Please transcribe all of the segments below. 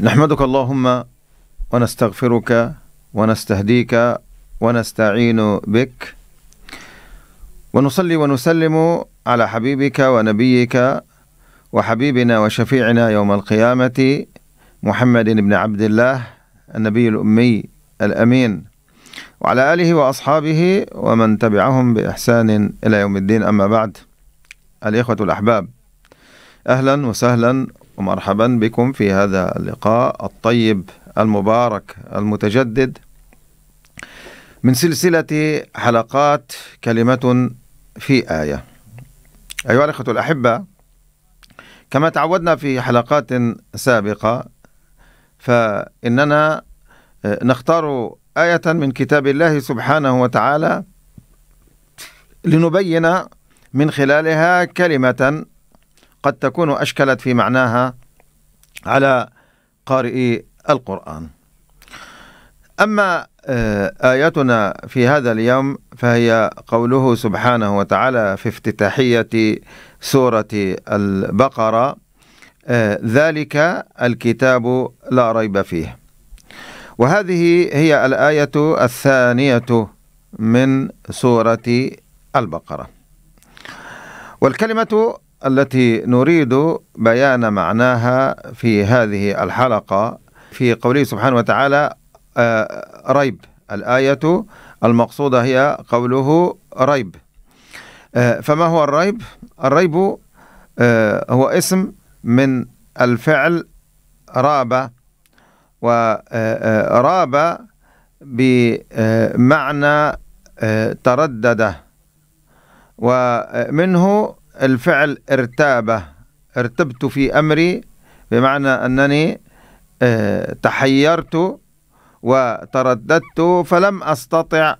نحمدك اللهم ونستغفرك ونستهديك ونستعين بك ونصلي ونسلم على حبيبك ونبيك وحبيبنا وشفيعنا يوم القيامة محمد بن عبد الله النبي الأمي الأمين وعلى آله وأصحابه ومن تبعهم بإحسان إلى يوم الدين أما بعد الإخوة الأحباب أهلا وسهلا ومرحبا بكم في هذا اللقاء الطيب المبارك المتجدد من سلسلة حلقات كلمة في آية أيها الأخوة الأحبة كما تعودنا في حلقات سابقة فإننا آه، نختار آية من كتاب الله سبحانه وتعالى لنبين من خلالها كلمة قد تكون أشكلت في معناها على قارئي القرآن أما آه، آياتنا في هذا اليوم فهي قوله سبحانه وتعالى في افتتاحية سورة البقرة آه، ذلك الكتاب لا ريب فيه وهذه هي الآية الثانية من سورة البقرة والكلمة التي نريد بيان معناها في هذه الحلقة في قوله سبحانه وتعالى آه، ريب الآية المقصودة هي قوله ريب آه، فما هو الريب؟ الريب آه، هو اسم من الفعل راب وراب بمعنى تردد ومنه الفعل ارتابة ارتبت في أمري بمعنى أنني آه، تحيرت وترددت فلم أستطع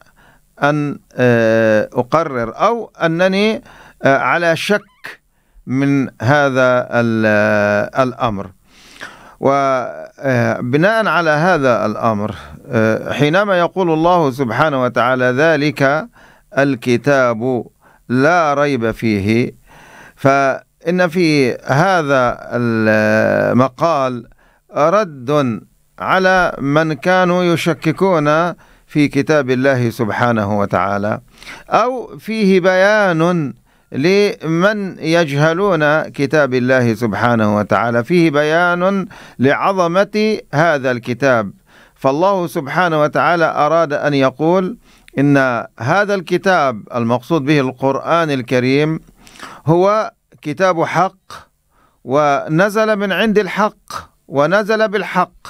أن آه، أقرر أو أنني آه، على شك من هذا الأمر وبناء على هذا الأمر حينما يقول الله سبحانه وتعالى ذلك الكتاب لا ريب فيه فإن في هذا المقال رد على من كانوا يشككون في كتاب الله سبحانه وتعالى أو فيه بيان لمن يجهلون كتاب الله سبحانه وتعالى فيه بيان لعظمة هذا الكتاب فالله سبحانه وتعالى أراد أن يقول إن هذا الكتاب المقصود به القرآن الكريم هو كتاب حق ونزل من عند الحق ونزل بالحق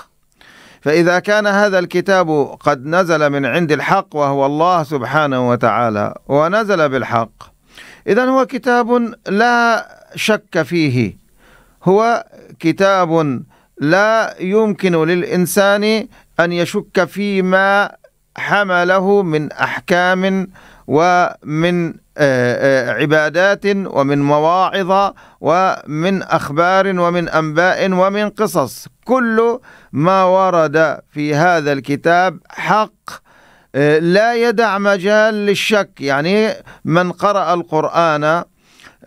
فإذا كان هذا الكتاب قد نزل من عند الحق وهو الله سبحانه وتعالى ونزل بالحق إذا هو كتاب لا شك فيه هو كتاب لا يمكن للإنسان أن يشك فيما حمله من أحكام ومن آه، آه، عبادات ومن مواعظ ومن أخبار ومن أنباء ومن قصص كل ما ورد في هذا الكتاب حق آه، لا يدع مجال للشك يعني من قرأ القرآن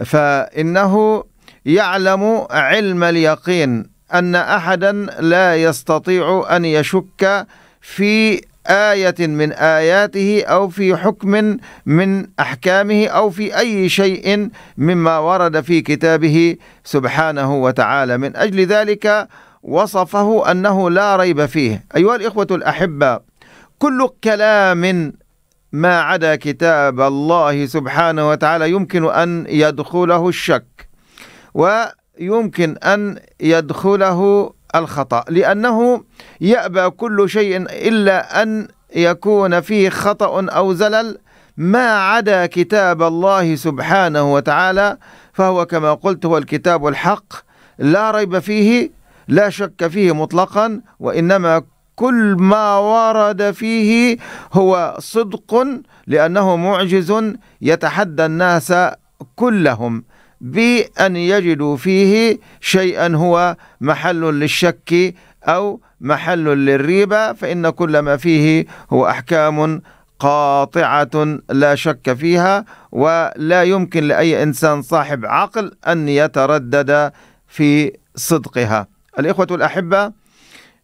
فإنه يعلم علم اليقين أن أحدا لا يستطيع أن يشك في آية من آياته أو في حكم من أحكامه أو في أي شيء مما ورد في كتابه سبحانه وتعالى من أجل ذلك وصفه أنه لا ريب فيه أيها الإخوة الأحبة كل كلام ما عدا كتاب الله سبحانه وتعالى يمكن أن يدخله الشك ويمكن أن يدخله الخطأ لأنه يأبى كل شيء إلا أن يكون فيه خطأ أو زلل ما عدا كتاب الله سبحانه وتعالى فهو كما قلت هو الكتاب الحق لا ريب فيه لا شك فيه مطلقا وإنما كل ما ورد فيه هو صدق لأنه معجز يتحدى الناس كلهم بأن يجدوا فيه شيئا هو محل للشك أو محل للريبة فإن كل ما فيه هو أحكام قاطعة لا شك فيها ولا يمكن لأي إنسان صاحب عقل أن يتردد في صدقها الإخوة الأحبة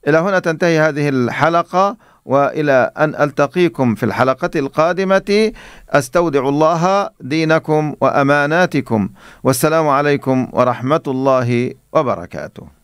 إلى هنا تنتهي هذه الحلقة والى ان التقيكم في الحلقه القادمه استودع الله دينكم واماناتكم والسلام عليكم ورحمه الله وبركاته